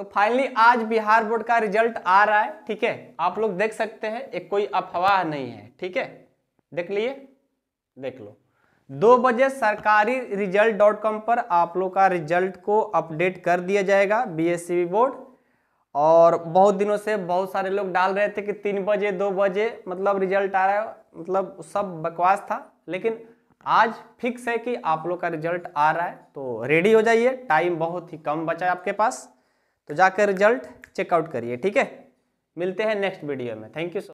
तो फाइनली आज बिहार बोर्ड का रिजल्ट आ रहा है ठीक है आप लोग देख सकते हैं एक कोई अफवाह नहीं है ठीक है देख लिए देख लो दो बजे सरकारी रिजल्ट डॉट कॉम पर आप लोग का रिजल्ट को अपडेट कर दिया जाएगा बी e बोर्ड और बहुत दिनों से बहुत सारे लोग डाल रहे थे कि तीन बजे दो बजे मतलब रिजल्ट आ रहा है मतलब सब बकवास था लेकिन आज फिक्स है कि आप लोग का रिजल्ट आ रहा है तो रेडी हो जाइए टाइम बहुत ही कम बचा है आपके पास तो जाकर रिजल्ट चेकआउट करिए ठीक है मिलते हैं नेक्स्ट वीडियो में थैंक यू सो